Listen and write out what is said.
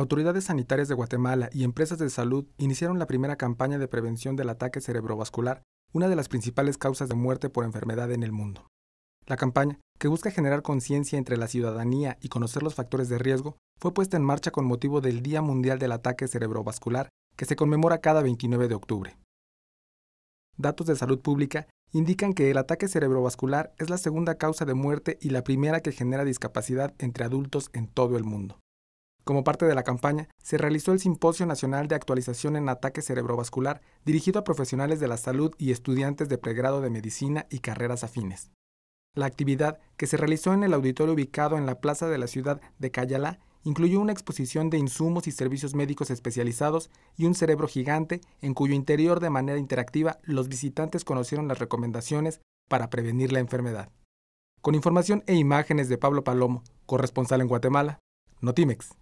Autoridades sanitarias de Guatemala y empresas de salud iniciaron la primera campaña de prevención del ataque cerebrovascular, una de las principales causas de muerte por enfermedad en el mundo. La campaña, que busca generar conciencia entre la ciudadanía y conocer los factores de riesgo, fue puesta en marcha con motivo del Día Mundial del Ataque Cerebrovascular, que se conmemora cada 29 de octubre. Datos de salud pública indican que el ataque cerebrovascular es la segunda causa de muerte y la primera que genera discapacidad entre adultos en todo el mundo. Como parte de la campaña, se realizó el Simposio Nacional de Actualización en Ataque Cerebrovascular, dirigido a profesionales de la salud y estudiantes de pregrado de medicina y carreras afines. La actividad, que se realizó en el auditorio ubicado en la plaza de la ciudad de Cayalá, incluyó una exposición de insumos y servicios médicos especializados y un cerebro gigante en cuyo interior de manera interactiva los visitantes conocieron las recomendaciones para prevenir la enfermedad. Con información e imágenes de Pablo Palomo, corresponsal en Guatemala, Notimex.